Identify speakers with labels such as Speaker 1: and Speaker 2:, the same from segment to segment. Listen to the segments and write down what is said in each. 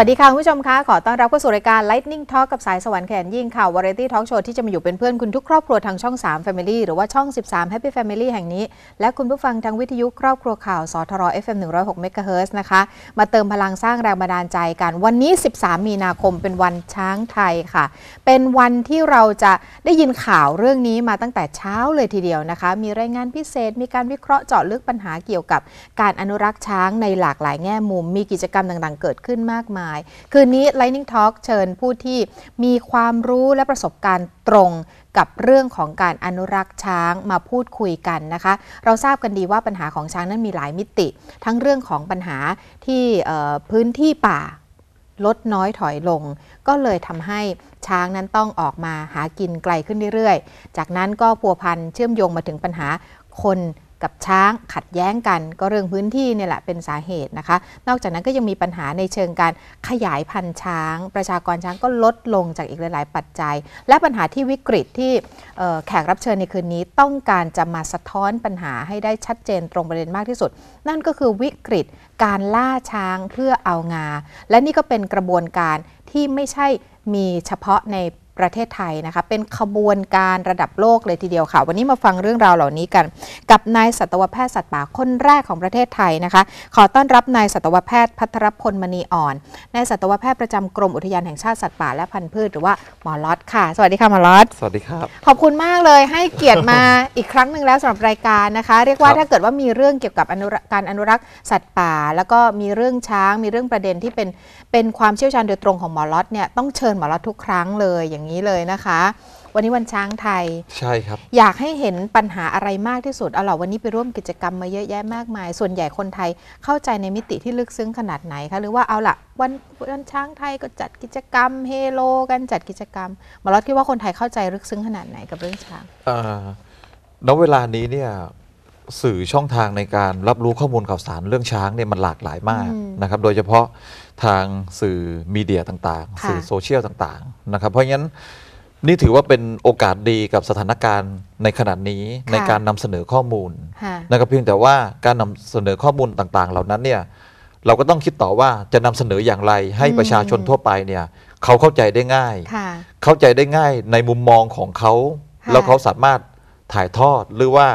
Speaker 1: วัสดีค่ะคุณผู้ชมคะขอต้อนรับเข้าสู่รายการ Lightning Talk กับสายสวรรค์แขนยิ่งข่าววาไรตี้ทอล์กโชว์ที่จะมาอยู่เป็นเพื่อนคุณทุกครอบครัว ทางช่อง 3 Family หรือว่าช่อง 13 Happy Family แห่งนี้ และคุณผู้ฟังทางวิทยุครอบครัวข่าวสทร FM 106 MHz นะคะ มาเติมพลังสร้างแรงบันดาลใจกันวันนี้ 13 มีนาคมเป็นวันช้างไทยค่ะ เป็นวันที่เราจะได้ยินข่าวเรื่องนี้มาตั้งแต่เช้าเลยทีเดียวนะคะ มีรายงานพิเศษ มีการวิเคราะห์เจาะลึกปัญหาเกี่ยวกับ การอนุรักษ์ช้างในหลากหลายแง่มุม มีกิจกรรมต่างๆเกิดขึ้นมากมายายคืนนี้ Lightning Talk เชิญผู้ที่มีความรู้และประสบการณ์ตรงกับเรื่องของการอนุรักษ์ช้างมาพูดคุยกันนะคะเราทราบกันดีว่าปัญหาของช้างนั้นมีหลายมิติ ทั้งเรื่องของปัญหาที่พื้นที่ป่าลดน้อยถอยลง ก็เลยทำให้ช้างนั้นต้องออกมาหากินไกลขึ้นเรื่อยๆ จากนั้นก็พัวพันเชื่อมโยงมาถึงปัญหาคนกับช้างขัดแย้งกันก็เรื่องพื้นที่เนี่ยแหละเป็นสาเหตุนะคะนอกจากนั้นก็ยังมีปัญหาในเชิงการขยายพันธุ์ช้าง ประชากรช้างก็ลดลงจากอีกหลาย ๆ ปัจจัย และปัญหาที่วิกฤตที่แขกรับเชิญในคืนนี้ต้องการจะมาสะท้อนปัญหาให้ได้ชัดเจนตรงประเด็นมากที่สุด นั่นก็คือวิกฤต การล่าช้างเพื่อเอางา และนี่ก็เป็นกระบวนการที่ไม่ใช่มีเฉพาะในประเทศไทยนะคะเป็นขบวนการระดับโลกเลยทีเดียวค่ะ วันนี้มาฟังเรื่องราวเหล่านี้กันกับนายสัตวแพทย์สัตว์ป่าคนแรกของประเทศไทยนะคะ ขอต้อนรับนายสัตวแพทย์พัทรพลมณีอ่อนนายสัตวแพทย์ประจำกรม อุทยานแห่งชาติสัตว์ป่าและพันธุ์พืชหรือว่าหมอลอดค่ะสวัสดีค่ะหมอลอดสวัสดีครับ ขอบคุณมากเลยให้เกียรติมาอีกครั้งหนึ่งแล้วสำหรับรายการนะคะ เรียกว่าถ้าเกิดว่ามีเรื่องเกี่ยวกับการอนุรักษ์สัตว์ป่า แล้วก็มีเรื่องช้างมีเรื่องประเด็นที่เป็นเป็นความเชี่ยวชาญโดยตรงของหมอลอดเนี่ยต้องเชิญหมอลอดทุกครั้งเลยอย่างางนี้เลยนะคะ วันนี้วันช้างไทยใช่ครับ อยากให้เห็นปัญหาอะไรมากที่สุด เอาล่ะวันนี้ไปร่วมกิจกรรมมาเยอะแยะมากมาย ส่วนใหญ่คนไทยเข้าใจในมิติที่ลึกซึ้งขนาดไหนคะหรือว่าเอาล่ะวันวันช้างไทยก็จัดกิจกรรม เฮโล กันจัดกิจกรรมมาลอดคิดว่าคนไทยเข้าใจลึกซึ้งขนาดไหนกับเรื่องช้าง
Speaker 2: อณเวลานี้เนี่ยสื่อช่องทางในการรับรู้ข้อมูลข่าวสารเรื่องช้างเนี่ยมันหลากหลายมากนะครับโดยเฉพาะทางสื่อมีเดียต่าง ๆ สื่อโซเชียลต่างๆนะครับเพราะงั้นนี่ถือว่าเป็นโอกาสดีกับสถานการณ์ในขณะนี้ในการนำเสนอข้อมูลนะครับเพียงแต่ว่าการนำเสนอข้อมูลต่าง ๆ เหล่านั้นเนี่ยเราก็ต้องคิดต่อว่าจะนำเสนออย่างไรให้ประชาชนทั่วไปเนี่ยเขาเข้าใจได้ง่าย เข้าใจได้ง่ายในมุมมองของเขา แล้วเขาสามารถถ่ายทอดหรือว่า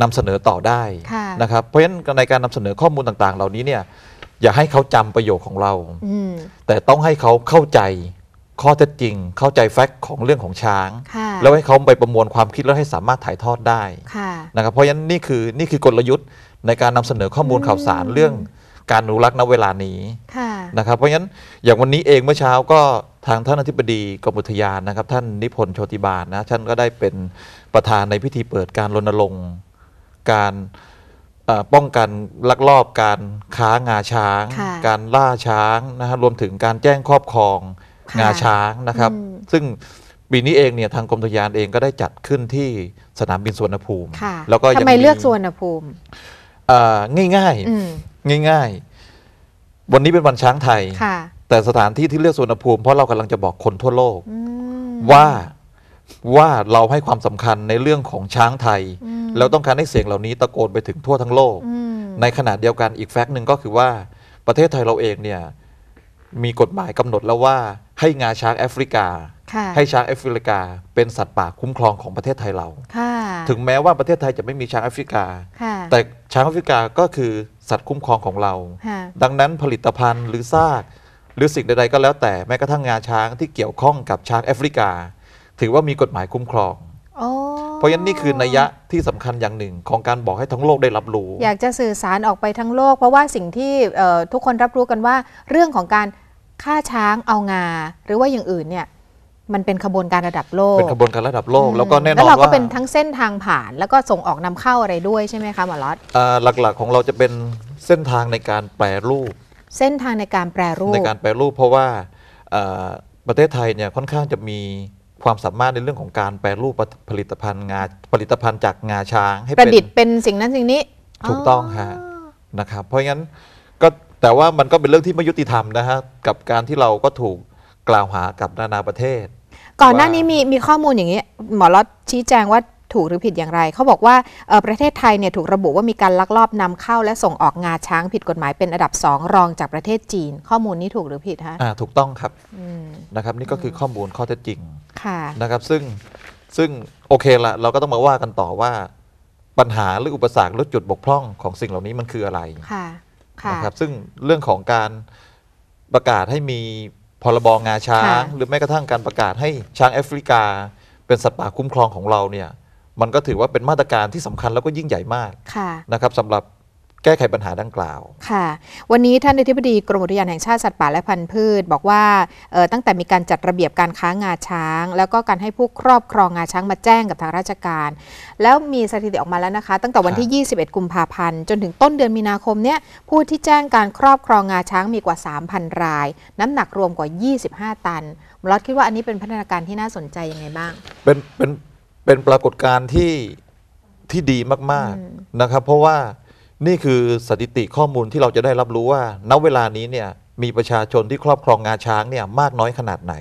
Speaker 2: นำเสนอต่อได้นะครับเพราะฉะนั้นในการนำเสนอข้อมูลต่าง ๆ เหล่านี้เนี่ยอย่าให้เขาจำประโยชน์ของเรา แต่ต้องให้เขาเข้าใจข้อเท็จจริง เข้าใจแฟกต์ ของเรื่องของช้าง แล้วให้เขาไปประมวลความคิด แล้วให้สามารถถ่ายทอดได้นะครับเพราะฉะนั้นนี่คือนี่คือกลยุทธ์ ในการนำเสนอข้อมูลข่าวสารเรื่องการอนุรักษ์ณเวลานี้นะครับเพราะฉะนั้นอย่างวันนี้เองเมื่อเช้าก็ทางท่านอธิบดีกรมอุทยานนะครับ ท่านนิพนธ์โชติบาลนะท่านก็ได้เป็นประธานในพิธีเปิดการรณรงค์การป้องกันลักลอบการค้างาช้าง การล่าช้างนะฮะรวมถึงการแจ้งครอบครองงาช้างนะครับ ซึ่งปีนี้เองเนี่ยทางกรมทยานเองก็ได้จัดขึ้นที่สนามบินสุวรรณภูมิแล้วก็ทำไมเลือกสุวรรณภูมิง่ายง่ายง่ายๆวันนี้เป็นวันช้างไทยแต่สถานที่ที่เลือกสุวรรณภูมิเพราะเรากำลังจะบอกคนทั่วโลกว่าว่าเราให้ความสำคัญในเรื่องของช้างไทยแล้วต้องการให้เสียงเหล่านี้ตะโกนไปถึงทั่วทั้งโลก ในขณะเดียวกันอีกแฟกต์หนึ่งก็คือว่าประเทศไทยเราเองเนี่ย มีกฎหมายกำหนดแล้วว่า ให้งาช้างแอฟริกา ให้ช้างแอฟริกาเป็นสัตว์ป่าคุ้มครองของประเทศไทยเราถึงแม้ว่าประเทศไทยจะไม่มีช้างแอฟริกาแต่ช้างแอฟริกาก็คือสัตว์คุ้มครองของเรา ดังนั้นผลิตภัณฑ์หรือซาก หรือสิ่งใดๆก็แล้วแต่แม้กระทั่งงาช้างที่เกี่ยวข้องกับช้างแอฟริกาถือว่ามีกฎหมายคุ้มครองเพราะฉะนั้นนี่คือนัยยะที่สำคัญอย่างหนึ่งของการบอกให้ทั้งโลกได้รับรู้ อย
Speaker 1: ากจะสื่อสารออกไปทั้งโลก เพราะว่าสิ่งที่ทุกคนรับรู้กันว่า เรื่องของการฆ่าช้างเอางาหรือว่าอย่างอื่นเนี่ยมันเป็นขบวนการระดับโลก เป็นข
Speaker 2: บวนการระดับโลก แล้วก็แน่นอนว่าแล้วเราก็เป็น
Speaker 1: ทั้งเส้นทางผ่านแล้วก็ส่งออกนำเข้าอะไรด้วยใช่ไหมคะหมอรอด
Speaker 2: หลักๆ ของเราจะเป็นเส้นทางในการแปรรูป
Speaker 1: เส้นทางในการแปรรูป ในกา
Speaker 2: รแปรรูปเพราะว่าประเทศไทยเนี่ยค่อนข้างจะมีความสามารถในเรื่องของการแปลรูปผลิตภัณฑ์งาผลิตภัณฑ์จากงาช้าง ให้ประดิษฐ์
Speaker 1: เป็นสิ่งนั้นสิ่งนี้ ถูกต้อง
Speaker 2: ฮะนะครับเพราะงั้นก็แต่ว่ามันก็เป็นเรื่องที่ไม่ยุติธรรมนะฮะ กับการที่เราก็ถูกกล่าวหากับนานาประเทศ
Speaker 1: ก่อนหน้านี้มีมีข้อมูลอย่างนี้ หมอรอดชี้แจงว่าถูกหรือผิดอย่างไรเขาบอกว่าประเทศไทยเนี่ยถูกระบุว่ามีการลักลอบนำเข้า และส่งออกงาช้างผิดกฎหมายเป็น อันดับ 2 รองจากประเทศจีน ข้อมูลนี้ถูกหรือผิดฮะอ
Speaker 2: ่าถูกต้องครับนะครับ นี่ก็คือข้อมูลข้อเท็จจริงค่ะนะครับซึ่งซึ่ง โอเคละเราก็ต้องมาว่ากันต่อว่า ปัญหาหรืออุปสรรคหรือจุดบกพร่องของสิ่งเหล่านี้มันคืออะไร
Speaker 1: ค่ะนะครับ
Speaker 2: ซึ่งเรื่องของการประกาศให้มีพรบงาช้าง หรือแม้กระทั่งการประกาศให้ช้างแอฟริกาเป็นสัตว์ป่าคุ้มครองของเราเนี่ยมันก็ถือว่าเป็นมาตรการที่สำคัญแล้วก็ยิ่งใหญ่มากะนะครับสำหรับ
Speaker 1: แก้ไขปัญหาดังกล่าวค่ะ วันนี้ท่านอธิบดีกรมอุทยานแห่งชาติสัตว์ป่าและพันธุ์พืช บอกว่าออตั้งแต่มีการจัดระเบียบการค้างาช้าง แล้วก็การให้ผู้ครอบครองงาช้างมาแจ้งกับทางราชการ แล้วมีสถิติออกมาแล้วนะคะตั้งแต่วันที่ 21 กุมภาพันธ์จนถึงต้นเดือนมีนาคมเนี้ยผู้ที่แจ้งการครอบครองงาช้างมีกว่า 3,000 ราย น้ำหนักรวมกว่า 25 ตันมลอดคิดว่าอันนี้เป็นพัฒนาการที่น่าสนใจยังไงบ้าง
Speaker 2: เป็นเป็นเป็นปรากฏการณ์ที่ที่ดีมากๆนะครับเพราะว่านี่คือสถิติข้อมูลที่เราจะได้รับรู้ว่าณเวลานี้เนี่ยมีประชาชนที่ครอบครองงาช้างเนี่ยมากน้อยขนาดไหน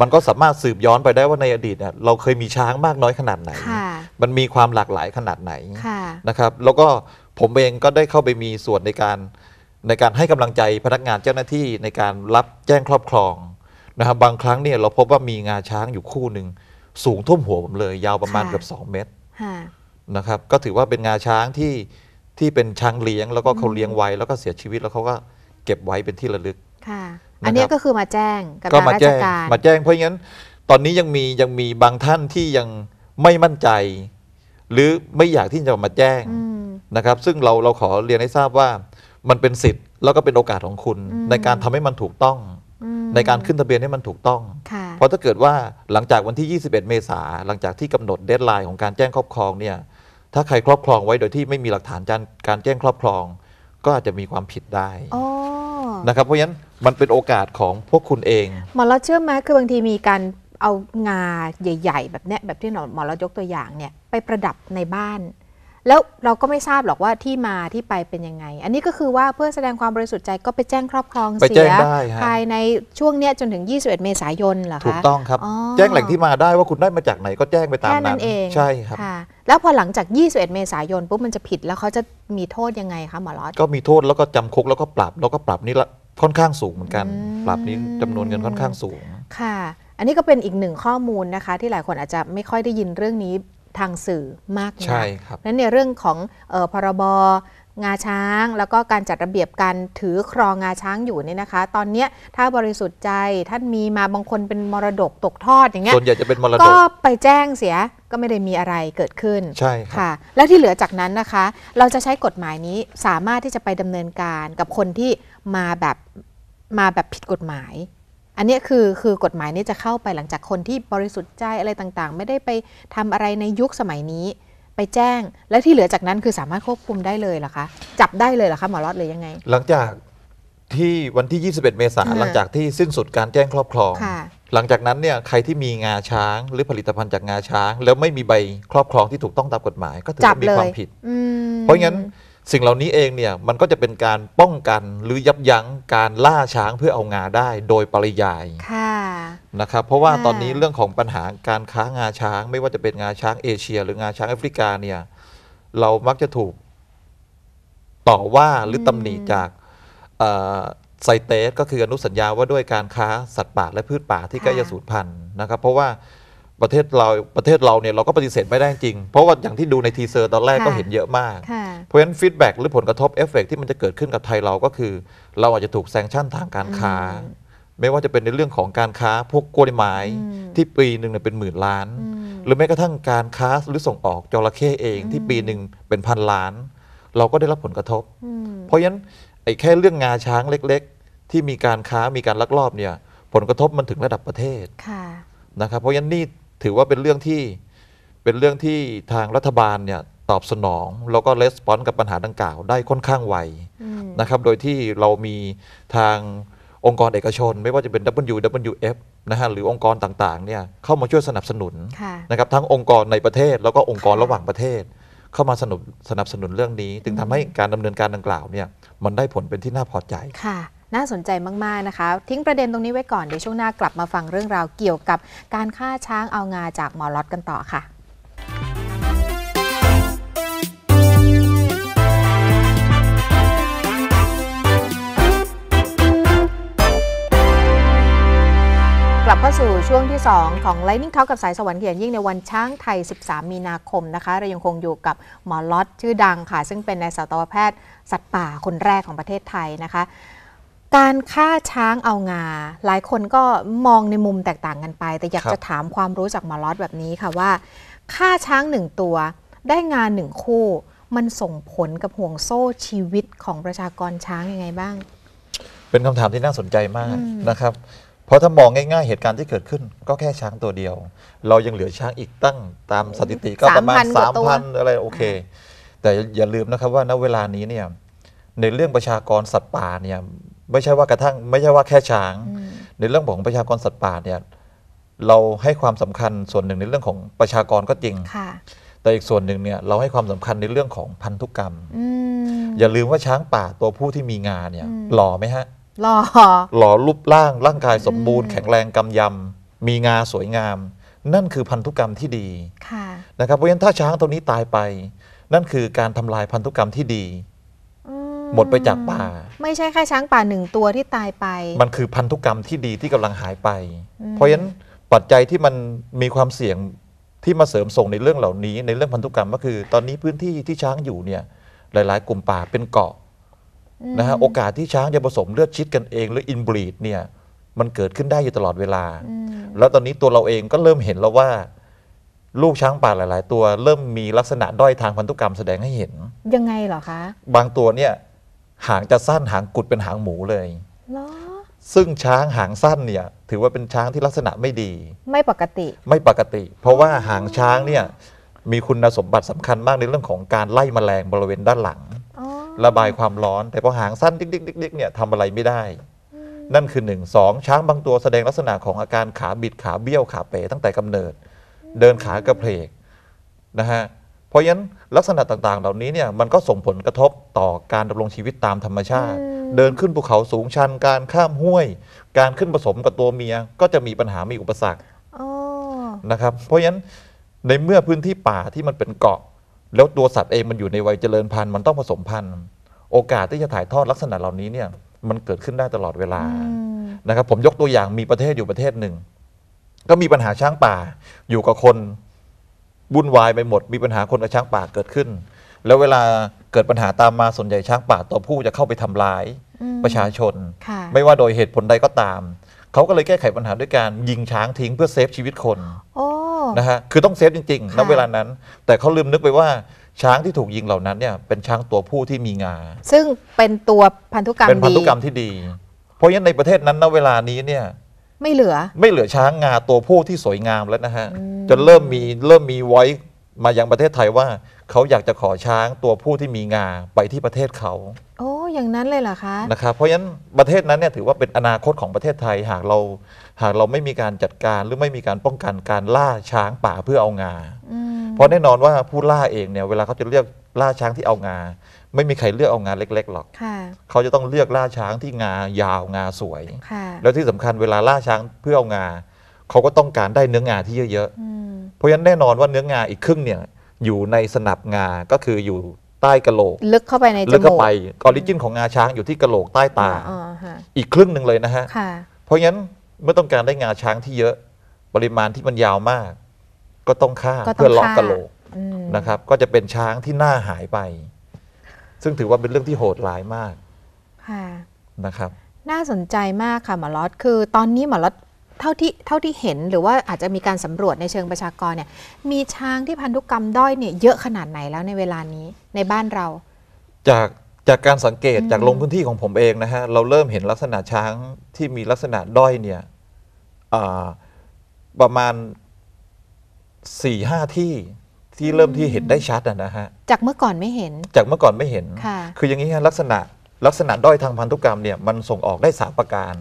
Speaker 2: มันก็สามารถสืบย้อนไปได้ว่าในอดีตเราเคยมีช้างมากน้อยขนาดไหน มันมีความหลากหลายขนาดไหนนะครับแล้วก็ผมเองก็ได้เข้าไปมีส่วนในการในการให้กำลังใจพนักงานเจ้าหน้าที่ในการรับแจ้งครอบครองนะครับบางครั้งเนี่ยเราพบว่ามีงาช้างอยู่คู่หนึ่งสูงท่วมหัวผมเลยยาวประมาณเกือบสองเมตรนะครับก็ถือว่าเป็นงาช้างที่ที่เป็นช้างเลี้ยง แล้วก็เขาเลี้ยงไว้แล้วก็เสียชีวิตแล้วเขาก็เก็บไว้เป็นที่ระลึกค่ะอันนี้ก
Speaker 1: ็คือมาแจ้ง กับราชการมา
Speaker 2: แจ้งเพราะงั้นตอนนี้ยังมียังมีบางท่านที่ยังไม่มั่นใจ หรือไม่อยากที่จะมาแจ้งนะครับ ซึ่งเราเราขอเรียนให้ทราบว่ามันเป็นสิทธิ์ แล้วก็เป็นโอกาสของคุณ ในการทำให้มันถูกต้องในการขึ้นทะเบียนให้มันถูกต้อง เพราะถ้าเกิดว่าหลังจากวันที่ 21 เมษา หลังจากที่กำหนดเดทไลน์ของการแจ้งครอบครองเนี่ย ถ้าใครครอบครองไว้โดยที่ไม่มีหลักฐานการแจ้งครอบครอง ก็อาจจะมีความผิดได้นะครับ เพราะงั้นมันเป็นโอกาสของพวกคุณเอง
Speaker 1: หมอเราเชื่อไหมคือบางทีมีการเอางาใหญ่ ๆ แบบเนี้ยแบบที่หมอเรายกตัวอย่างเนี่ยไปประดับในบ้านแล้วเราก็ไม่ทราบหรอกว่าที่มาที่ไปเป็นยังไง อันนี้ก็คือว่าเพื่อแสดงความบริสุทธิ์ใจก็ไปแจ้งครอบครองเสียภายในช่วงเนี้ยจนถึง 21 เมษายนเหรอคะ ถูกต้องค
Speaker 2: รับ แจ้งแหล่งที่มาได้ว่าคุณได้มาจากไหนก็แจ้งไปตามนั้นเองใช่ครับ
Speaker 1: แล้วพอหลังจาก21เมษายนปุ๊บมันจะผิดแล้วเขาจะมีโทษยังไงคะหมอรอดก็
Speaker 2: มีโทษแล้วก็จำคุกแล้วก็ปรับแล้วก็ปรับนี่ละค่อนข้างสูงเหมือนกัน ปรับนี้จำนวนเงินค่อนข้างสูง
Speaker 1: ค่ะ อันนี้ก็เป็นอีกหนึ่งข้อมูลนะคะ ที่หลายคนอาจจะไม่ค่อยได้ยินเรื่องนี้ทางสื่อมากนะใช่ครับนั้นในเรื่องของออพรบงาช้าง แล้วก็การจัดระเบียบการถือครองงาช้างอยู่เนี่ยนะคะ ตอนนี้ถ้าบริสุทธิ์ใจท่านมีมาบางคนเป็นมรดกตกทอด อย่างเงี้ย ส่วนใหญ่จะเป็นมรดก ก็ไปแจ้งเสีย ก็ไม่ได้มีอะไรเกิดขึ้น ใช่ค่ะ แล้วที่เหลือจากนั้นนะคะ เราจะใช้กฎหมายนี้สามารถที่จะไปดำเนินการกับคนที่มาแบบมาแบบผิดกฎหมายอันนี้คือคือกฎหมายนี้จะเข้าไปหลังจากคนที่บริสุทธิ์ใจอะไรต่างๆ ไม่ได้ไปทำอะไรในยุคสมัยนี้ไปแจ้งและที่เหลือจากนั้นคือสามารถควบคุมได้เลยเหรอคะจับได้เลยเหรอคะหมอรอดเลยยังไง
Speaker 2: หลังจากที่วันที่ 21 เมษายนหลังจากที่สิ้นสุดการแจ้งครอบครอง หลังจากนั้นเนี่ยใครที่มีงาช้างหรือผลิตภัณฑ์จากงาช้าง แล้วไม่มีใบครอบครองที่ถูกต้องตามกฎหมาย ก็ถือว่ามีความผิดเพราะงั้นสิ่งเหล่านี้เองเนี่ยมันก็จะเป็นการป้องกันหรือยับยั้งการล่าช้างเพื่อเอางาได้ โดยปริยายนะครับเพราะว่าตอนนี้เรื่องของปัญหาการค้างาช้างไม่ว่าจะเป็นงาช้างเอเชีย หรืองาช้างแอฟริกาเนี่ยเรามักจะถูกต่อว่าหรือตำหนิจากไซเตสก็คืออนุสัญญาว่าด้วยการค้าสัตว์ป่าและพืชป่าที่ใกล้จะสูญพันธุ์นะครับ เพราะว่าประเทศเราประเทศเราเนี่ยเราก็ปฏิเสธไม่ได้จริง เพราะว่าอย่างที่ดูในทีเซอร์ตอนแรกก็เห็นเยอะมาก เพราะฉะนั้นฟีดแบ็กหรือผลกระทบเอฟเฟกที่มันจะเกิดขึ้นกับไทยเราก็คือ เราอาจจะถูกแซงชั่นทางการค้า ไม่ว่าจะเป็นในเรื่องของการค้าพวกกล้วยไม้ที่ปีหนึ่งเนี่ยเป็นหมื่นล้าน หรือแม้กระทั่งการค้าหรือส่งออกจระเข้เองที่ปีหนึ่งเป็นพันล้าน เราก็ได้รับผลกระทบเพราะฉะนั้นไอ้แค่เรื่องงาช้างเล็กๆ ที่มีการค้ามีการลักลอบเนี่ยผลกระทบมันถึงระดับประเทศนะครับเพราะฉะนั้นนี่ถือว่าเป็นเรื่องที่เป็นเรื่องที่ทางรัฐบาลเนี่ยตอบสนอง แล้วก็レスปอนกับปัญหาดังกล่าวได้ค่อนข้างไวนะครับ โดยที่เรามีทางองค์กรเอกชน ไม่ว่าจะเป็น WWF นะฮะหรือองค์กรต่างๆเนี่ยเข้ามาช่วยสนับสนุนนะครับทั้งองค์กรในประเทศแล้วก็องค์กรระหว่างประเทศ เข้ามาสนับสนุนเรื่องนี้ จึงทำให้การดำเนินการดังกล่าวเนี่ยมันได้ผลเป็นที่น่าพอใจ
Speaker 1: ค่ะน่าสนใจมาก ๆ นะคะ ทิ้งประเด็นตรงนี้ไว้ก่อนเดี๋ยวช่วงหน้ากลับมาฟังเรื่องราวเกี่ยวกับการฆ่าช้างเอางาจากหมอล็อตกันต่อค่ะ กลับเข้าสู่ช่วงที่ 2 ของ Lightning Talk กับสายสวรรค์เขียนยิ่งในวันช้างไทย 13 มีนาคมนะคะ เรายังคงอยู่กับหมอล็อต ชื่อดังค่ะ ซึ่งเป็นนายสัตวแพทย์สัตว์ป่าคนแรกของประเทศไทยนะคะการฆ่าช้างเอางา หลายคนก็มองในมุมแตกต่างกันไป แต่อยากจะถามความรู้จากหมอลอดแบบนี้ค่ะว่าฆ่าช้างหนึ่งตัว ได้งานหนึ่งคู่ มันส่งผลกับห่วงโซ่ชีวิตของประชากรช้างยังไงบ้าง
Speaker 2: เป็นคำถามที่น่าสนใจมากนะครับ เพราะถ้ามองง่ายๆเหตุการณ์ที่เกิดขึ้น ก็แค่ช้างตัวเดียว เรายังเหลือช้างอีกตั้ง ตามสถิติก็ประมาณสามพันอะไรโอเค แต่อย่าลืมนะครับว่าณเวลานี้เนี่ยในเรื่องประชากรสัตว์ป่าเนี่ยไม่ใช่ว่ากระทั่งไม่ใช่ว่าแค่ช้างในเรื่องของประชากรสัตว์ป่าเนี่ยเราให้ความสำคัญส่วนหนึ่งในเรื่องของประชากรก็จริง แต่อีกส่วนหนึ่งเนี่ยเราให้ความสำคัญในเรื่องของพันธุกรรมอย่าลืมว่าช้างป่าตัวผู้ที่มีงาเนี่ยหล่อไหมฮะหล่อหล่อรูปร่าง ร่างกายสมบูรณ์ แข็งแรงกำยำมีงาสวยงาม นั่นคือพันธุกรรมที่ดีนะครับเพราะฉะนั้นถ้าช้างตัวนี้ตายไป นั่นคือการทำลายพันธุกรรมที่ดีหมดไปจากป่า
Speaker 1: ไม่ใช่แค่ ช้างป่าหนึ่งตัวที่ตายไป ม
Speaker 2: ันคือพันธุกรรมที่ดีที่กำลังหายไป เพราะฉะนั้นปัจจัยที่มันมีความเสี่ยงที่มาเสริมส่งในเรื่องเหล่านี้ ในเรื่องพันธุกรรมก็คือตอนนี้พื้นที่ที่ช้างอยู่เนี่ยหลายๆ กลุ่มป่าเป็นเกาะนะฮะโอกาสที่ช้างจะผสมเลือดชิดกันเอง หรืออินบรีดเนี่ยมันเกิดขึ้นได้อยู่ตลอดเวลา แล้วตอนนี้ตัวเราเองก็เริ่มเห็นแล้วว่าลูกช้างป่าหลายๆ ตัว เริ่มมีลักษณะด้อยทางพันธุกรรมแสดงให้เห็น
Speaker 1: ยังไงเหรอคะ
Speaker 2: บางตัวเนี่ยหางจะสั้นหางกุดเป็นหางหมูเลยหรอ ซึ่งช้างหางสั้นเนี่ยถือว่าเป็นช้างที่ลักษณะไม่ดี ไม่ปกติ ไม่ปกติ เพราะว่าหางช้างเนี่ยมีคุณสมบัติสำคัญมากในเรื่องของการไล่แมลงบริเวณด้านหลัง ระบายความร้อน แต่พอหางสั้นดิ๊กๆิ๊กิ๊กเนี่ยทำอะไรไม่ได้ นั่นคือหนึ่งสองช้างบางตัวแสดงลักษณะของอาการขาบิดขาเบี้ยวขาเป๋ตั้งแต่กำเนิด เดินขากระเพลกนะฮะเพราะฉะนั้นลักษณะต่างๆเหล่านี้เนี่ยมันก็ส่งผลกระทบต่อการดำรงชีวิตตามธรรมชาติ เดินขึ้นภูเขาสูงชันการข้ามห้วย การขึ้นผสมกับตัวเมีย ก็จะมีปัญหามีอุปสรรคนะครับ เพราะฉะนั้นในเมื่อพื้นที่ป่าที่มันเป็นเกาะ แล้วตัวสัตว์เองมันอยู่ในวัยเจริญพันธุ์ มันต้องผสมพันธุ์ โอกาสที่จะถ่ายทอดลักษณะเหล่านี้เนี่ยมันเกิดขึ้นได้ตลอดเวลานะครับ ผมยกตัวอย่างมีประเทศอยู่ประเทศหนึ่ง ก็มีปัญหาช้างป่าอยู่กับคนวุ่นวายไปหมดมีปัญหาคนกับช้างป่าเกิดขึ้น แล้วเวลาเกิดปัญหาตามมาส่วนใหญ่ช้างป่าตัวผู้จะเข้าไปทำร้ายประชาชน ไม่ว่าโดยเหตุผลใดก็ตาม เขาก็เลยแก้ไขปัญหาด้วยการยิงช้างทิ้งเพื่อเซฟชีวิตคนนะฮะคือต้องเซฟจริงๆณเวลานั้นแต่เขาลืมนึกไปว่าช้างที่ถูกยิงเหล่านั้นเนี่ยเป็นช้างตัวผู้ที่มีงา
Speaker 1: ซึ่งเป็นตัวพันธุกรรมเป็นพันธุกรร
Speaker 2: มที่ดี เพราะฉะนั้นในประเทศนั้นณเวลานี้เนี่ยไม่เหลือ ไม่เหลือช้างงา ตัวผู้ที่สวยงามแล้วนะฮะจนเริ่มมีเริ่มมีไว้มายังประเทศไทยว่าเขาอยากจะขอช้างตัวผู้ที่มีงา ไปที่ประเทศเขา
Speaker 1: โอ้อย่างนั้นเลยเหรอคะ
Speaker 2: นะครับเพราะฉะนั้นประเทศนั้นเนี่ยถือว่าเป็นอนาคตของประเทศไทยหากเรา หากเราไม่มีการจัดการหรือไม่มีการป้องกันการล่าช้างป่าเพื่อเอางาเพราะแน่นอนว่าผู้ล่าเองเนี่ยเวลาเขาจะเรียกล่าช้างที่เอางาไม่มีใครเลือกเอางานเล็ก ๆ หรอกเขาจะต้องเลือกล่าช้างที่งายาวงาสวย แล้วที่สำคัญเวลาล่าช้างเพื่อเอางาเขาก็ต้องการได้เนื้องาที่เยอะๆเพราะฉะนั้นแน่นอนว่าเนื้องา อีกครึ่งเนี่ยอยู่ในสนับงา ก็คืออยู่ใต้กะโหลก
Speaker 1: ลึกเข้าไปในจมูกลึกเข้าไป
Speaker 2: ออริจินของงาช้างอยู่ที่กะโหลกใต้ตา อีกครึ่งหนึ่งเลยนะฮะเพราะงั้นเมื่อต้องการได้งาช้างที่เยอะปริมาณที่มันยาวมากก็ต้องฆ่าเพื่อล็อกกะโหลกนะครับ ก็จะเป็นช้างที่หน้าหายไปซึ่งถือว่าเป็นเรื่องที่โหดร้ายมาก ค่ะ นะครับ
Speaker 1: น่าสนใจมากค่ะหมอลอด คือ ตอนนี้หมอลอดเท่าที่เท่าที่เห็นหรือว่าอาจจะมีการสำรวจในเชิงประชากรเนี่ย มีช้างที่พันธุกรรมด้อยเนี่ยเยอะขนาดไหนแล้วในเวลานี้ในบ้านเรา
Speaker 2: จากจากการสังเกตจากลงพื้นที่ของผมเองนะฮะ เราเริ่มเห็นลักษณะช้างที่มีลักษณะด้อยเนี่ยประมาณ4ี่ห้าที่ที่เริ่มที่เห็นได้ชัดนะฮะ
Speaker 1: จากเมื่อก่อนไม่เห็น
Speaker 2: จากเมื่อก่อนไม่เห็น คืออย่างนี้ฮะลักษณะ ลักษณะด้อยทางพันธุกรรมเนี่ยมันส่งออกได้สามประการ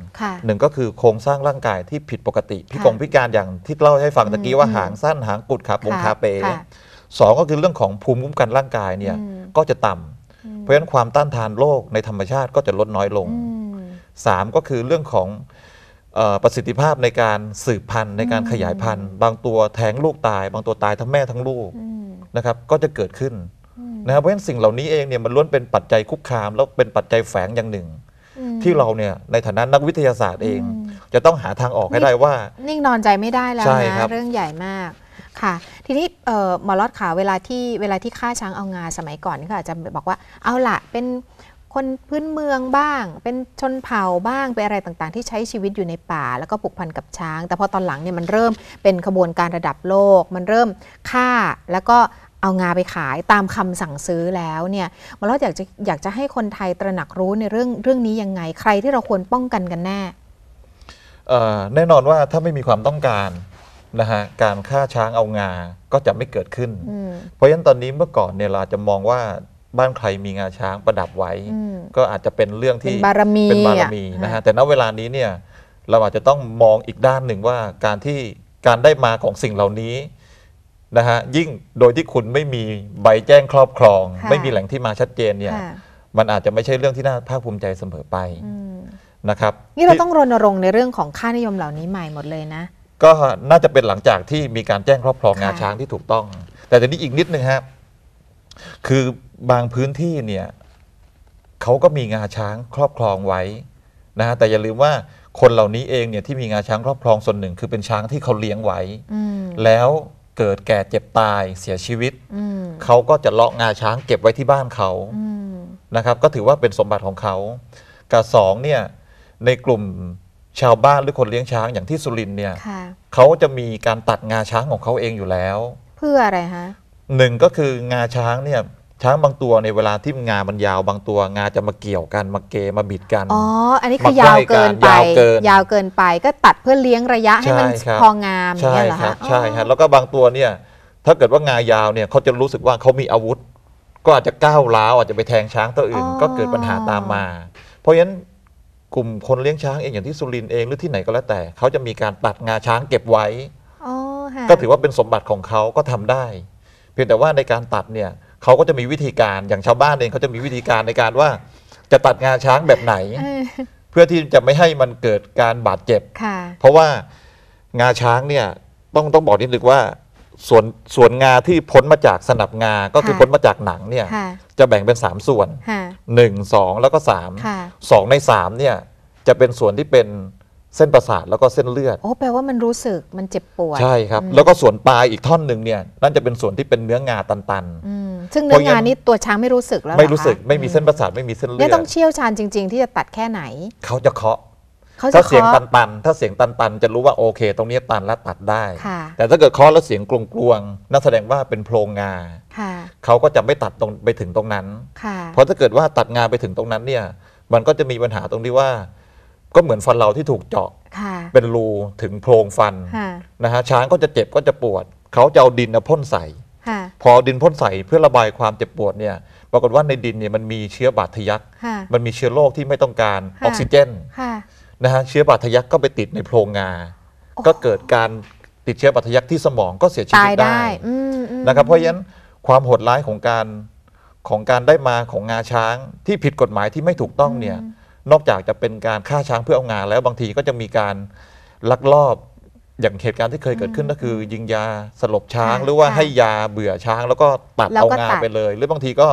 Speaker 2: หนึ่งก็คือโครงสร้างร่างกายที่ผิดปกติพิกงพิการอย่างที่เล่าให้ฟังตะกี้ว่าหางสั้นหางกุดขาปงขาเปสองก็คือเรื่องของภูมิคุ้มกันร่างกายเนี่ยก็จะต่ำ เพราะฉะนั้นความต้านทานโรคในธรรมชาติก็จะลดน้อยลงสามก็คือเรื่องของประสิทธิภาพในการสืบพันธุ์ ในการขยายพันธุ์ บางตัวแท้งลูกตาย บางตัวตายทั้งแม่ทั้งลูกนะครับ ก็จะเกิดขึ้นนะครับเพราะฉะนั้นสิ่งเหล่านี้เองเนี่ยมันล้วนเป็นปัจจัยคุกคามแล้วเป็นปัจจัยแฝงอย่างหนึ่ง ที่เราเนี่ยในฐานะนักวิทยาศาสตร์เอง จะต้องหาทางออกให้ได้ว่า
Speaker 1: นิ่งนอนใจไม่ได้แล้วนะรเรื่องใหญ่มากค่ะ ทีนี้เอ่อหมอลอดขาเวลาที่เวลาที่ฆ่าช้างเอางาสมัยก่อนก็อาจจะบอกว่าเอาละเป็นคนพื้นเมืองบ้าง เป็นชนเผ่าบ้างเป็นอะไรต่างๆ ที่ใช้ชีวิตอยู่ในป่า แล้วก็ผูกพันกับช้าง แต่พอตอนหลังเนี่ยมันเริ่ม เป็นขบวนการระดับโลก มันเริ่มฆ่าแล้วก็เอางาไปขายตามคำสั่งซื้อแล้วเนี่ยมาลอดอยากจะอยากจะให้คนไทยตระหนักรู้ในเรื่องเรื่องนี้ยังไงใครที่เราควรป้องกันกันแน่
Speaker 2: แน่นอนว่าถ้าไม่มีความต้องการนะฮะการฆ่าช้างเอางา ก็จะไม่เกิดขึ้นเพราะฉะนั้นตอนนี้เมื่อก่อนเนี่ยเราจะมองว่าบ้านใครมีงาช้างประดับไว้ ก็อาจจะเป็นเรื่องที่เป็นบารมีเป็นบารมีนะฮะแต่ณเวลานี้เนี่ยเราอาจจะต้องมองอีกด้านหนึ่งว่าการที่การได้มาของสิ่งเหล่านี้นะฮะยิ่งโดยที่คุณไม่มีใบแจ้งครอบครอง ไม่มีแหล่งที่มาชัดเจนเนี่ย มันอาจจะไม่ใช่เรื่องที่น่าภาคภูมิใจเสมอไปนะครับ
Speaker 1: นี่เราต้องรณรงค์ในเรื่องของค่านิยมเหล่านี้ใหม่หมดเลยนะ
Speaker 2: ก็น่าจะเป็นหลังจากที่มีการแจ้งครอบครองงาช้างที่ถูกต้อง แต่ทีนี้อีกนิดนึงครับคือบางพื้นที่เนี่ยเขาก็มีงาช้างครอบครองไว้นะฮะแต่อย่าลืมว่าคนเหล่านี้เองเนี่ยที่มีงาช้างครอบครองส่วนหนึ่ง คือเป็นช้างที่เขาเลี้ยงไว้แล้วเกิดแก่เจ็บตายเสียชีวิต เขาก็จะเลาะงาช้างเก็บไว้ที่บ้านเขานะครับ ก็ถือว่าเป็นสมบัติของเขากับสองเนี่ยในกลุ่มชาวบ้านหรือคนเลี้ยงช้างอย่างที่สุรินเนี่ยเขาจะมีการตัดงาช้างของเขาเองอยู่แล้ว
Speaker 1: เพื่ออะไรฮะ
Speaker 2: หนึ่งก็คืองาช้างเนี่ยช้างบางตัวในเวลาที่งามันยาวบางตัวงาจะมาเกี่ยวกันมาเกมาบิดกัน อ๋อ
Speaker 1: อันนี้คือยาวเกินไป ยาวเกินยาวเกินไปก็ตัดเพื่อเลี้ยงระยะให้มันพองามใช่ไหเคหรอคะใช
Speaker 2: ่ครับแล้วก็บางตัวเนี่ยถ้าเกิดว่างายาวเนี่ยเขาจะรู้สึกว่าเขามีอาวุธ ก็อาจจะก้าวร้าวอาจจะไปแทงช้างตัวอื่น ก็เกิดปัญหาตามมาเพราะฉะนั้นกลุ่มคนเลี้ยงช้างเองอย่างที่สุรินเองหรือที่ไหนก็แล้วแต่เขาจะมีการตัดงาช้างเก็บไว้ก็ถือว่าเป็นสมบัติของเขาก็ทำได้ เพียงแต่ว่าในการตัดเนี่ยเขาก็จะมีวิธีการอย่างชาวบ้านเองเขาจะมีวิธีการในการว่าจะตัดงาช้างแบบไหน เพื่อที่จะไม่ให้มันเกิดการบาดเจ็บ เพราะว่างาช้างเนี่ยต้องต้องบอกนิดนึงว่า ส่วนส่วนงาที่พ้นมาจากสนับงา ก็คือพ้นมาจากหนังเนี่ยจะแบ่งเป็น 3 ส่วนึ่ส1 2 แล้วก็ามส3 2 ใน3เนี่ยจะเป็นส่วนที่เป็นเส้นประสาทแล้วก็เส้นเลือดโ
Speaker 1: อ้แปลว่ามันรู้สึกมันเจ็บปวดใช่ครับแล้วก็ส
Speaker 2: ่วนปลายอีกท่อนหนึ่งเนี่ยนั่นจะเป็นส่วนที่เป็นเนื้องาตัน
Speaker 1: ๆซึ่งเนื้องานนี้ตัวช้างไม่รู้สึกแล้วไม่รู้สึก
Speaker 2: ไม่มีเส้นประสาทไม่มีเส้นเลือด่ต้องเช
Speaker 1: ี่ยวชาญจริง ๆ ที่จะตัดแค่ไหน เขาจะเคาะถ้าเสียงต
Speaker 2: ันๆ ถ้าเสียงตัน ๆ จะรู้ว่าโอเคตรงนี้ตันแล้วตัดได้ แต่ถ้าเกิดเคาะแล้วเสียงกลวงๆนั่นแสดงว่าเป็นโพรงงาเขาก็จะไม่ตัดตรงไปถึงตรงนั้นเพราะถ้าเกิดว่าตัดงาไปถึงตรงนั้นเนี่ยมันก็จะมีปัญหาตรงที่ว่า ก็เหมือนฟันเราที่ถูกเจาะเป็นรูถึงโพรงฟันนะฮะช้างก็จะเจ็บก็จะปวดเขาจะเอาดินพ่นใส่พอดินพ่นใส่เพื่อระบายความเจ็บปวดเนี่ยปรากฏว่าในดินเนี่ยมันมีเชื้อบาดทะยักมันมีเชื้อโรคที่ไม่ต้องการออกซิเจนนะฮะเชื้อบาดทะยักก็ไปติดในโพรงงา ก็เกิดการติดเชื้อบาดทะยักที่สมองก็เสียชีวิตได้นะครับเพราะฉะนั้นความโหดร้ายของการของการได้มาของงาช้างที่ผิดกฎหมายที่ไม่ถูกต้องเนี่ยนอกจากจะเป็นการฆ่าช้างเพื่อเอางาแล้วบางทีก็จะมีการลักลอบอย่างเหตุการณ์ที่เคยเกิดขึ้นก็คือยิงยาสลบช้าง หรือว่าให้ยาเบื่อช้างแล้วก็ตัดเอางาไปเลย หรือบางทีก็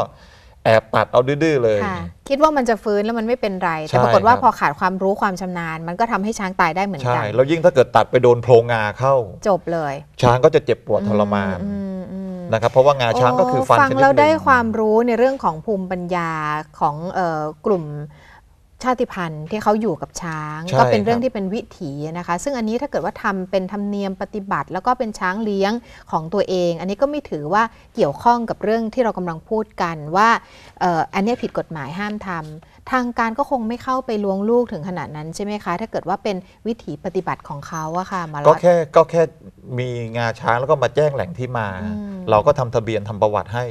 Speaker 2: แอบตัดเอาดื้อๆเลยค่ะ
Speaker 1: คิดว่ามันจะฟื้นแล้วมันไม่เป็นไร แต่ปรากฏว่าพอขาดความรู้ความชำนาญ มันก็ทำให้ช้างตายได้เหมือนกัน ใช่
Speaker 2: แล้วยิ่งถ้าเกิดตัดไปโดนโพรงงาเข้า จบเลย ช้างก็จะเจ็บปวดทรมานนะครับเพราะว่างาช้างก็คือฟันฟังงแล้วได้คว
Speaker 1: ามรู้ในเรื่องของภูมิปัญญาของกลุ่มชาติพันธุ์ที่เขาอยู่กับช้างก็เป็นเรื่องที่เป็นวิถีนะคะซึ่งอันนี้ถ้าเกิดว่า ทำเป็นธรรมเนียมปฏิบัติแล้วก็เป็นช้างเลี้ยงของตัวเอง อันนี้ก็ไม่ถือว่าเกี่ยวข้องกับเรื่องที่เรากำลังพูดกันว่าอันนี้ผิดกฎหมายห้ามทำทางการก็คงไม่เข้าไปล้วงลูกถึงขนาดนั้นใช่ไหมคะ ถ้าเกิดว่าเป็นวิถีปฏิบัติของเขาอะค่ะมาก็แค่
Speaker 2: ก็แค่มีงาช้างแล้วก็มาแจ้งแหล่งที่มา เราก็ทำทะเบียนทำประวัติให้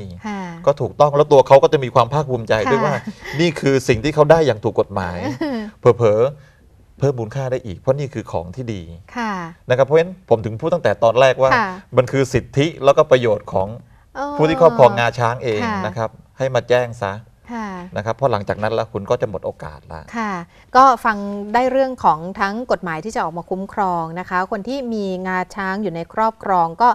Speaker 2: ก็ถูกต้องแล้วตัวเขาก็จะมีความภาคภูมิใจ ด้วยว่า นี่คือสิ่งที่เขาได้อย่างถูกกฎหมายเผลอเพิ่มมูลค่าได้อีกเพราะนี่คือของที่ดีนะครับเพราะฉะนั้นผมถึงพูดตั้งแต่ตอนแรกว่า มันคือสิทธิแล้วก็ประโยชน์ของ
Speaker 1: ผู้ที่ครอบครองงาช้
Speaker 2: างเองนะครับให้มาแจ้งซะนะครับเพราะหลังจากนั้นแล้วคุณก็จะหมดโอกาสละ
Speaker 1: ค่ะ ก็ฟังได้เรื่องของทั้งกฎหมายที่จะออกมาคุ้มครองนะคะ คนที่มีงาช้างอยู่ในครอบครองก็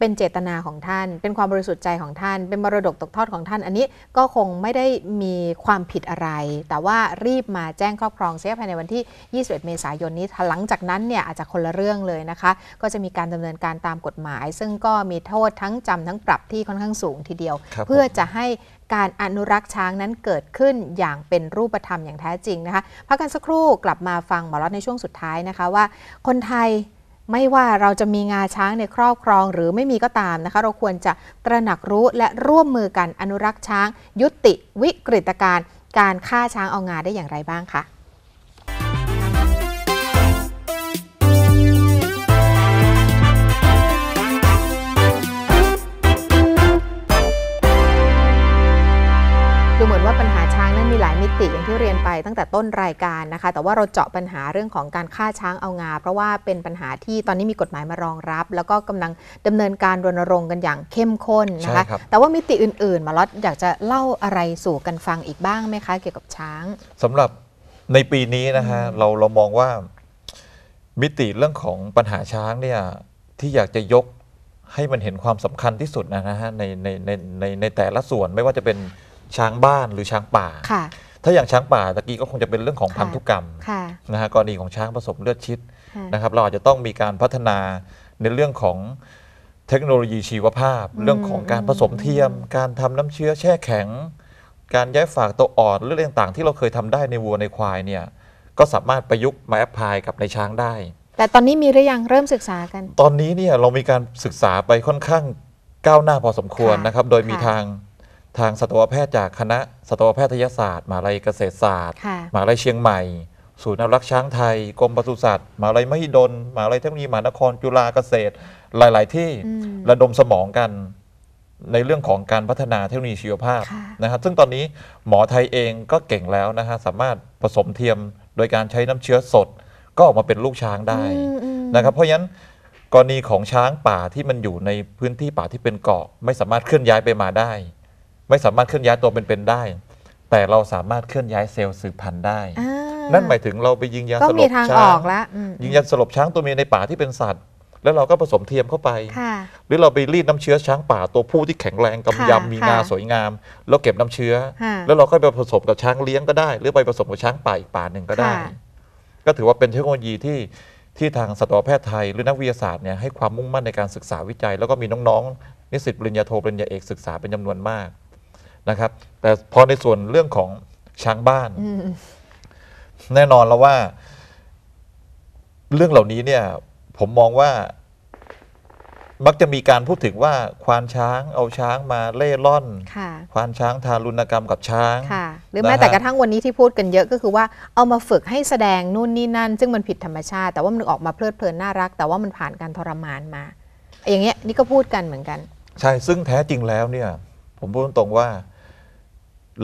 Speaker 1: เป็นเจตนาของท่าน เป็นความบริสุทธิ์ใจของท่าน เป็นมรดกตกทอดของท่านอันนี้ก็คงไม่ได้มีความผิดอะไร แต่ว่ารีบมาแจ้งครอบครองเสียภายในวันที่ 21 เมษายนนี้หลังจากนั้นเนี่ยอาจจะคนละเรื่องเลยนะคะ ก็จะมีการดำเนินการตามกฎหมาย ซึ่งก็มีโทษทั้งจำทั้งปรับที่ค่อนข้างสูงทีเดียว เพื่อจะให้การอนุรักษ์ช้างนั้นเกิดขึ้นอย่างเป็นรูปธรรมอย่างแท้จริงนะคะพักกันสักครู่กลับมาฟังหมอรัตในช่วงสุดท้ายนะคะว่าคนไทยไม่ว่าเราจะมีงาช้างในครอบครองหรือไม่มีก็ตามนะคะ เราควรจะตระหนักรู้และร่วมมือกันอนุรักษ์ช้าง ยุติวิกฤตการการฆ่าช้างเอางาได้อย่างไรบ้างคะมิติอย่างที่เรียนไปตั้งแต่ต้นรายการนะคะ แต่ว่าเราเจาะปัญหาเรื่องของการฆ่าช้างเอางา เพราะว่าเป็นปัญหาที่ตอนนี้มีกฎหมายมารองรับ แล้วก็กำลังดำเนินการรณรงค์กันอย่างเข้มข้นนะคะคแต่ว่ามิติอื่นๆ มาลอดอยากจะเล่าอะไรสู่กันฟังอีกบ้างไหมคะเกี่ยวกับช้าง
Speaker 2: สำหรับในปีนี้นะฮะเราเรามองว่ามิติเรื่องของปัญหาช้างเนี่ยที่อยากจะยกให้มันเห็นความสำคัญที่สุดนะฮะในในในในในแต่ละส่วนไม่ว่าจะเป็นช้างบ้านหรือช้างป่าถ้าอย่าง ช้างป่าตะกี้ก็คงจะเป็นเรื่องของพันธุกรรมนะฮะกรณีของช้างผสมเลือดชิดนะครับ เราอาจจะต้องมีการพัฒนาในเรื่องของเทคโนโลยีชีวภาพ เรื่องของการผสมเทียม การทำน้ำเชื้อแช่แข็ง การย้ายฝากตัวอ่อนหรือเรื่องต่างๆที่เราเคยทำได้ในวัวในควายเนี่ยก็สามารถประยุกต์มาแอพพลายกับในช้างได้
Speaker 1: แต่ตอนนี้มีหรือยังเริ่มศึกษากัน
Speaker 2: ตอนนี้เนี่ยเรามีการศึกษาไปค่อนข้างก้าวหน้าพอสมควรนะครับ โดยมีทางทางสัตวแพทย์จากคณะสัตวแพทยศาสตร์มหาลัยเกษตรศาสตร์ มหาลัยเชียงใหม่ ศูนย์นรักช้างไทย กรมปศุสัตว์ มหาลัยมหิดล มหาลัยเทคโนโลยีมหานคร จุฬาเกษตร หลายๆ ที่ระดมสมองกันในเรื่องของการพัฒนาเทคโนโลยีชีวภาพนะครับ ซึ่งตอนนี้หมอไทยเองก็เก่งแล้วนะฮะสามารถผสมเทียมโดยการใช้น้ำเชื้อสดก็ออกมาเป็นลูกช้างได้นะครับ เพราะฉะนั้นกรณีของช้างป่าที่มันอยู่ในพื้นที่ป่าที่เป็นเกาะ ไม่สามารถเคลื่อนย้ายไปมาได้ไม่สามารถเคลื่อนย้ายตัวเป็นๆได้ แต่เราสามารถเคลื่อนย้ายเซลล์สืบพันธุ์ได้ นั่นหมายถึงเราไปยิงยาสลบชบางอช้าองกละยิงยาสลบช้างตัวเมียในป่าที่เป็นสัตว์ แล้วเราก็ผสมเทียมเข้าไป หรือเราไปรีดน้ำเชื้อช้างป่าตัวผู้ที่แข็งแรงกำยำมีงาสวยงามแล้วเก็บน้ำเชื้อ แล้วเราก็ไปผสมกับช้างเลี้ยงก็ได้ หรือไปผสมกับช้างป่าอีกป่าหนึ่งก็ได้ ก็ถือว่าเป็นเทคโนโลยีที่ที่ทางสัตวแพทย์ไทย หรือนักวิทยาศาสตร์เนี่ยให้ความมุ่งมั่นในการศึกษาวิจัย แล้วก็มีน้องๆนิสิตปริญญาโทปริญญาเอกศึกษาเป็นจานวนมากนะครับ แต่พอในส่วนเรื่องของช้างบ้าน แน่นอนแล้วว่า เรื่องเหล่านี้เนี่ย ผมมองว่ามักจะมีการพูดถึงว่าควานช้าง เอาช้างมาเล่ร่อนควานช้างทารุณกรรมกับช้าง
Speaker 1: หรือแม้แต่กระทั่งวันนี้ที่พูดกันเยอะก็คือว่าเอามาฝึก ให้แสดงนู่นนี่นั่น ซึ่งมันผิดธรรมชาติแต่ว่ามันออกมาเพลิดเพลินน่ารัก แต่ว่ามันผ่านการทรมานมา อย่างเงี้ยนี่ก็พูดกันเหมือนกัน
Speaker 2: ใช่ ซึ่งแท้จริงแล้ว เนี่ย ผมพูดตรงว่า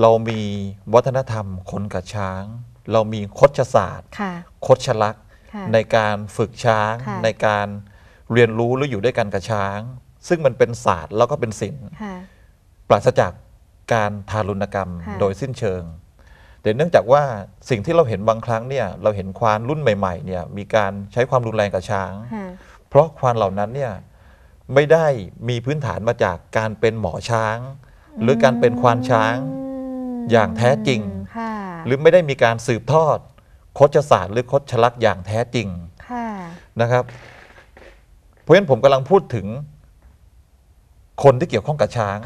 Speaker 2: เรามีวัฒนธรรมคนกับช้าง เรามีคดศาสตร์คดชลักษ์ในการฝึกช้าง ในการเรียนรู้หรืออยู่ด้วยกันกับช้าง ซึ่งมันเป็นศาสตร์แล้วก็เป็นศิลป์่ปราศจากการทารุณกรรมโดยสิ้นเชิง แต่เนื่องจากว่าสิ่งที่เราเห็นบางครั้งเนี่ย เราเห็นควานรุ่นใหม่ๆเนี่ย มีการใช้ความรุนแรงกับช้าง เพราะควานเหล่านั้นเนี่ยไม่ได้มีพื้นฐานมาจากการเป็นหมอช้าง หรือการเป็นควานช้างอย่างแท้จริง หรือไม่ได้มีการสืบทอดคดศาสตร์หรือคดชลักอย่างแท้จริงนะครับ เพราะฉะนั้นผมกำลังพูดถึง คนที่เกี่ยวข้องกับช้าง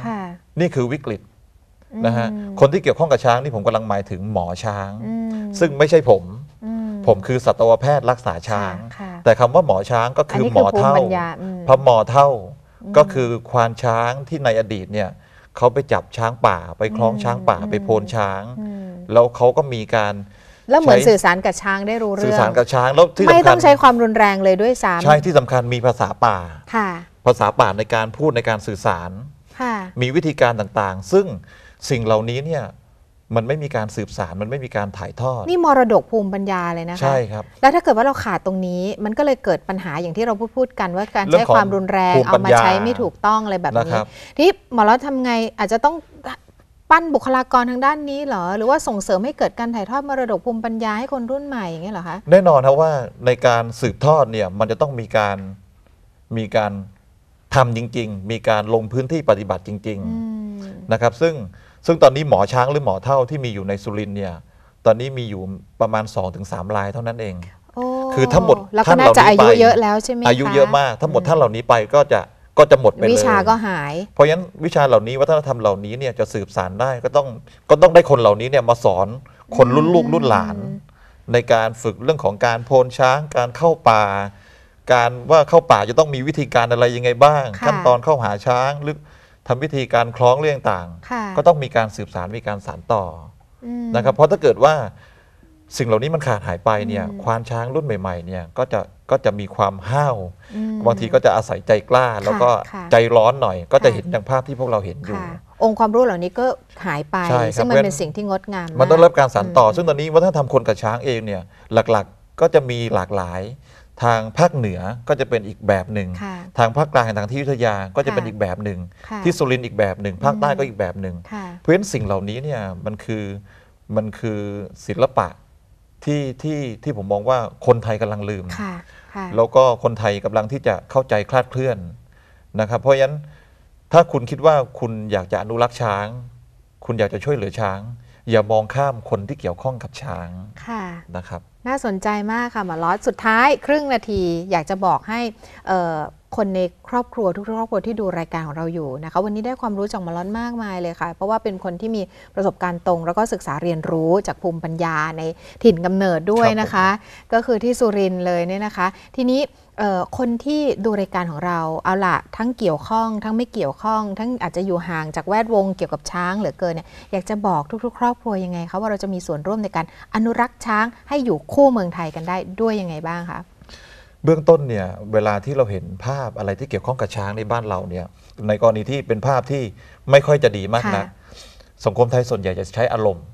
Speaker 2: นี่คือวิกฤตนะฮะคนที่เกี่ยวข้องกับช้างนี่ผมกำลังหมายถึงหมอช้าง ซึ่งไม่ใช่ผม ผมคือสัตวแพทย์รักษาช้าง แต่คำว่าหมอช้างก็คือหมอเท่า พระหมอเท่าก็คือควานช้างที่ในอดีตเนี่ยเขาไปจับช้างป่าไปคล้องช้างป่าไปโพนช้าง แล้วเขาก็มีการ
Speaker 1: แล้วเหมือนสื่อสารกับช้างได้รู้เรื่อง สื่อสาร
Speaker 2: กับช้างแล้วที่ไม่ต้องใช้
Speaker 1: ความรุนแรงเลยด้วยซ้ำใช่
Speaker 2: ที่สำคัญมีภาษาป่า ภาษาป่าในการพูดในการสื่อสาร มีวิธีการต่างๆ ซึ่งสิ่งเหล่านี้เนี่ยมันไม่มีการสืบสารมันไม่มีการถ่ายทอด นี่ม
Speaker 1: รดกภูมิปัญญาเลยนะคะใช่ครับแล้วถ้าเกิดว่าเราขาดตรงนี้มันก็เลยเกิดปัญหาอย่างที่เราพูดพูดกัน ว่าการใช้ความรุนแรงเอามาใช้ไม่ถูกต้องอะไรแบบนี้ที่หมอเราทำไงอาจจะต้องปั้นบุคลากรทางด้านนี้เหรอ หรือว่าส่งเสริมให้เกิดการถ่ายทอด มรดกภูมิปัญญาให้คนรุ่นใหม่อย่างเงี้ยเหรอคะ
Speaker 2: แน่นอนครับว่าในการสืบทอดเนี่ยมันจะต้องมีการมีการทำจริง ๆ มีการลงพื้นที่ปฏิบัติจริง ๆนะครับ ซึ่งซึ่งตอนนี้หมอช้างหรือหมอเท่าที่มีอยู่ในสุรินเนี่ยตอนนี้มีอยู่ประมาณ2-3รายเท่านั้นเอง
Speaker 1: อคือทั้งหมดท่านเหล่านี้ไปอายุเยอะแล้วใช่ไหมคอายุเยอะ
Speaker 2: มากทั้งหมดท่านเหล่านี้ไปก็จะก็จะหมดไปเลยวิชาก็หาย เพราะฉะนั้นวิชาเหล่านี้วัฒนธรรมเหล่านี้เนี่ยจะสืบสานได้ก็ต้องก็ต้องได้คนเหล่านี้เนี่ยมาสอนคนรุ่นลูกรุ่นหลาน ในการฝึกเรื่องของการโพนช้าง การเข้าป่าการว่าเข้าป่าจะต้องมีวิธีการอะไรยังไงบ้าง ขั้นตอนเข้าหาช้างหรือทำวิธีการคล้องเรื่องต่าง ก็ต้องมีการสืบสาร มีการสานต่อนะครับเพราะถ้าเกิดว่าสิ่งเหล่านี้มันขาดหายไปเนี่ยควานช้างรุ่นใหม่ๆเนี่ยก็จะก็จะมีความห้าวบางทีก็จะอาศัยใจกล้าแล้วก็ใจร้อนหน่อยก็จะเห็นอย่างภาพที่พวกเราเห็นอยู่
Speaker 1: องค์ความรู้เหล่านี้ก็หายไปซึ่งมันเป็นสิ่งที่งดงามมันต้องรั
Speaker 2: บการสานต่อซึ่งตอนนี้วัฒนธรรมคนกับช้างเองเนี่ยหลักๆ ก็จะมีหลากหลายทางภาคเหนือก็จะเป็นอีกแบบหนึ่งทางภาคกลางทางที่ยุทธยาก็จะเป็นอีกแบบหนึ่งที่สุรินทร์อีกแบบหนึ่งภาคใต้ก็อีกแบบหนึ่งเพราะฉะนั้นสิ่งเหล่านี้เนี่ยมันคือมันคือศิลปะที่ที่ที่ผมมองว่าคนไทยกำลังลืมแล้วก็คนไทยกำลังที่จะเข้าใจคลาดเคลื่อนนะครับ เพราะฉะนั้นถ้าคุณคิดว่าคุณอยากจะอนุรักษ์ช้าง คุณอยากจะช่วยเหลือช้างอย่ามองข้ามคนที่เกี่ยวข้องกับช้างะนะครับ
Speaker 1: น่าสนใจมากค่ะหมอลอสสุดท้ายครึ่งนาทีอยากจะบอกให้คนในครอบครัวทุกครอบครัวที่ดูรายการของเราอยู่นะคะวันนี้ได้ความรู้จากมาล้อนมากมายเลยค่ะ เพราะว่าเป็นคนที่มีประสบการณ์ตรง แล้วก็ศึกษาเรียนรู้จากภูมิปัญญาในถิ่นกำเนิดด้วยนะคะ ก็คือที่สุรินเลยเนี่ยนะคะ ทีนี้คนที่ดูรายการของเราเอาละทั้งเกี่ยวข้อง ทั้งไม่เกี่ยวข้อง ทั้งอาจจะอยู่ห่างจากแวดวง เกี่ยวกับช้างเหลือเกินเนี่ยอยากจะบอกทุกๆครอบครัวยังไงคะว่าเราจะมีส่วนร่วมในการอนุรักษ์ช้าง ให้อยู่คู่เมืองไทยกันได้ด้วยยังไงบ้างคะ
Speaker 2: เบื้องต้นเนี่ยเวลาที่เราเห็นภาพอะไรที่เกี่ยวข้องกับช้างในบ้านเราเนี่ยในกรณีที่เป็นภาพที่ไม่ค่อยจะดีมากนะักสังคมไทยส่วนใหญ่จะใช้อารมณ์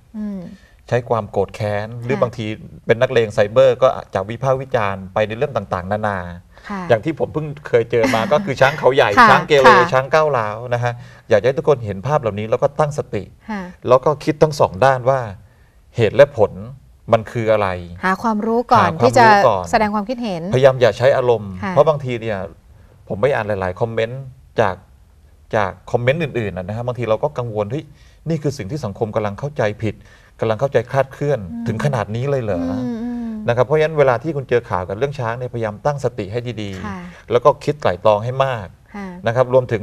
Speaker 2: ใช้ความโกรธแค้นหรือบางทีเป็นนักเลงไซเบอร์ก็จะวิพากษ์วิจารณ์ไปในเรื่องต่าง ๆ นานาอย่างที่ผมเพิ่งเคยเจอมาก็คือช้างเขาใหญ่ช้างเกเรช้างก้าวร้าวนะฮะอยากให้ทุกคนเห็นภาพเหล่านี้แล้วก็ตั้งสติ แล้วก็คิดทั้งสองด้านว่าเหตุและผลมันคืออะไร
Speaker 1: หาความรู้ก่อนที่จะแสดงความคิดเห็น พย
Speaker 2: ายามอย่าใช้อารมณ์ เพราะบางทีเนี่ยผมไม่อ่านหลายๆคอมเมนต์ จากจากคอมเมนต์อื่นๆ นะนะฮะบางทีเราก็กังวลที่นี่คือสิ่งที่สังคมกำลังเข้าใจผิดกำลังเข้าใจคลาดเคลื่อนถึงขนาดนี้เลยเหรอนะครับ เพราะฉะนั้นเวลาที่คุณเจอข่าวกับเรื่องช้างเนี่ยพยายามตั้งสติให้ดีๆแล้วก็คิดไตร่ตรองให้มากนะครับรวมถึง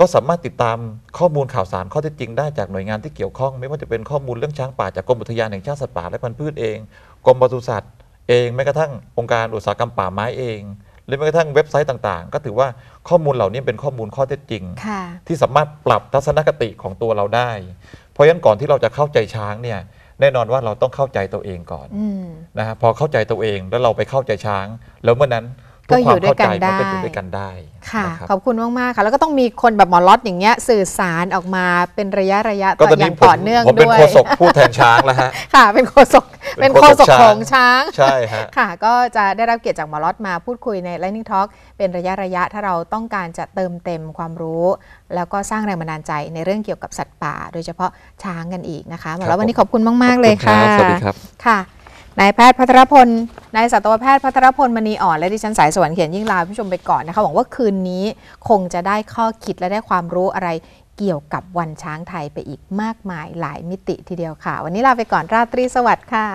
Speaker 2: ก็สามารถติดตามข้อมูลข่าวสารข้อเท็จจริง ได้จากหน่วยงานที่เกี่ยวข้องไม่ว่าจะเป็นข้อมูลเรื่องช้างป่าจากกรมอุทยานแห่งชาติสัตว์ป่าและพันธุ์พืชเอง กรมปศุสัตว์ เองแม้กระทั่ง องค์การอุตสาหกรรมป่าไม้เอง หรือแม้กระทั่งเว็บไซต์ต่าง ๆ ก็ถือว่าข้อมูลเหล่านี้เป็นข้อมูลข้อเท็จจริง ที่สามารถปรับทัศนคติของตัวเราได้ เพราะฉะนั้นก่อนที่เราจะเข้าใจช้างเนี่ยแน่นอนว่าเราต้องเข้าใจตัวเองก่อนนะฮะพอเข้าใจตัวเองแล้วเราไปเข้าใจช้าง แล้วเมื่อนั้นก็อยู่ด้วยกันได้
Speaker 1: ค่ะ ขอบคุณมากมากค่ะ แล้วก็ต้องมีคนแบบหมอล็อตอย่างเงี้ยสื่อสารออกมาเป็นระยะระยะต่อยเนื่องด้วยผมเป็นโฆษกพูดแทนช้างแล้วฮะ ค่ะ เป็นโฆษก เป็นโฆษกของช้าง ใช่ฮะ ค่ะ ก็จะได้รับเกียรติจากหมอล็อตมาพูดคุยใน Lightning Talk เป็นระยะระยะ ถ้าเราต้องการจะเติมเต็มความรู้ แล้วก็สร้างแรงบันดาลใจในเรื่องเกี่ยวกับสัตว์ป่า โดยเฉพาะช้างกันอีกนะคะหมอล็อตวันนี้ขอบคุณมาก ๆ เลยค่ะสวัสดีครับค่ะนายแพทย์พัทรพล นายสัตวแพทย์พัทรพลมณีอ่อนและดิฉันสายสวรรค์เขียนยิ่งลาผู้ชมไปก่อนนะคะหวังว่าคืนนี้คงจะได้ข้อคิดและได้ความรู้อะไร เกี่ยวกับวันช้างไทยไปอีกมากมายหลายมิติทีเดียวค่ะ วันนี้ลาไปก่อนราตรีสวัสดิ์ค่ะ